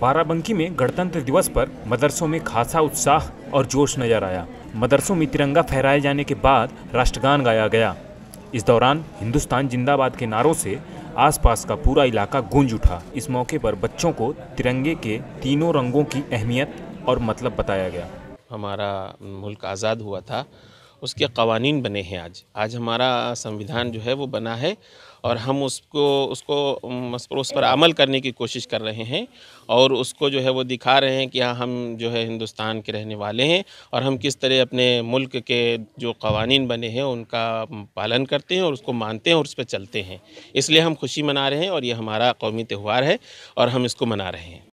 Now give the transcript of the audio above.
बाराबंकी में गणतंत्र दिवस पर मदरसों में खासा उत्साह और जोश नजर आया मदरसों में तिरंगा फहराए जाने के बाद राष्ट्रगान गाया गया इस दौरान हिंदुस्तान जिंदाबाद के नारों से आसपास का पूरा इलाका गूंज उठा इस मौके पर बच्चों को तिरंगे के तीनों रंगों की अहमियत और मतलब बताया गया हमारा मुल्क आज़ाद हुआ था उसके कवानीन बने हैं आज आज हमारा संविधान जो है वो बना है और हम उसको उसको उस पर अमल करने की कोशिश कर रहे हैं और उसको जो है वो दिखा रहे हैं कि हाँ हम जो है हिंदुस्तान के रहने वाले हैं और हम किस तरह अपने मुल्क के जो कवानीन बने हैं उनका पालन करते हैं और उसको मानते हैं और उस पर चलते हैं इसलिए हम खुशी मना रहे हैं और ये हमारा कौमी त्यौहार है और हम इसको मना रहे हैं